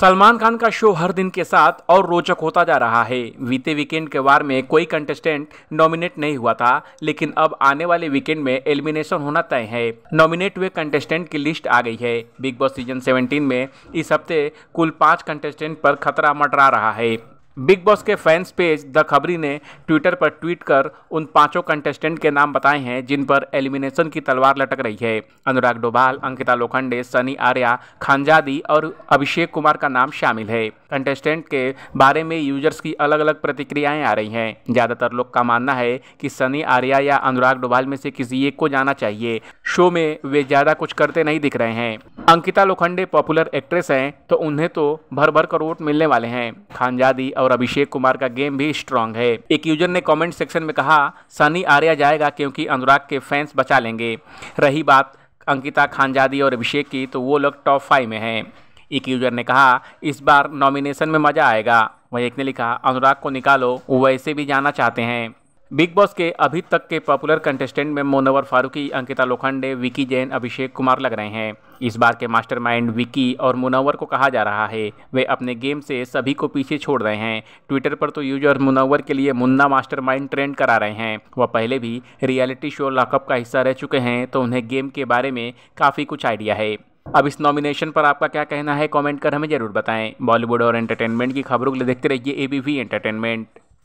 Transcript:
सलमान खान का शो हर दिन के साथ और रोचक होता जा रहा है बीते वीकेंड के वार में कोई कंटेस्टेंट नॉमिनेट नहीं हुआ था लेकिन अब आने वाले वीकेंड में एलिमिनेशन होना तय है नॉमिनेट हुए कंटेस्टेंट की लिस्ट आ गई है बिग बॉस सीजन 17 में इस हफ्ते कुल पाँच कंटेस्टेंट पर खतरा मटरा रहा है बिग बॉस के फैंस पेज द खबरी ने ट्विटर पर ट्वीट कर उन पांचों कंटेस्टेंट के नाम बताए हैं जिन पर एलिमिनेशन की तलवार लटक रही है अनुराग डोभाल अंकिता लोखंडे सनी आर्या खानजादी और अभिषेक कुमार का नाम शामिल है कंटेस्टेंट के बारे में यूजर्स की अलग अलग प्रतिक्रियाएं आ रही हैं ज़्यादातर लोग का मानना है कि सनी आर्या या अनुराग डोभाल में से किसी एक को जाना चाहिए शो में वे ज़्यादा कुछ करते नहीं दिख रहे हैं अंकिता लोखंडे पॉपुलर एक्ट्रेस हैं तो उन्हें तो भर भर वोट मिलने वाले हैं खानजादी और अभिषेक कुमार का गेम भी स्ट्रांग है एक यूजर ने कमेंट सेक्शन में कहा सनी आर्या जाएगा क्योंकि अनुराग के फैंस बचा लेंगे रही बात अंकिता खानजादी और अभिषेक की तो वो लोग टॉप फाइव में हैं एक यूजर ने कहा इस बार नॉमिनेशन में मज़ा आएगा वहीं एक ने लिखा अनुराग को निकालो वैसे भी जाना चाहते हैं बिग बॉस के अभी तक के पॉपुलर कंटेस्टेंट में मोनवर फारूकी अंकिता लोखंडे विकी जैन अभिषेक कुमार लग रहे हैं इस बार के मास्टरमाइंड विकी और मुनवर को कहा जा रहा है वे अपने गेम से सभी को पीछे छोड़ रहे हैं ट्विटर पर तो यूजर मुनवर के लिए मुन्ना मास्टरमाइंड ट्रेंड करा रहे हैं वह पहले भी रियलिटी शो लॉकअप का हिस्सा रह चुके हैं तो उन्हें गेम के बारे में काफ़ी कुछ आइडिया है अब इस नॉमिनेशन पर आपका क्या कहना है कमेंट कर हमें ज़रूर बताएं बॉलीवुड और एंटरटेनमेंट की खबरों के लिए देखते रहिए एबीवी एंटरटेनमेंट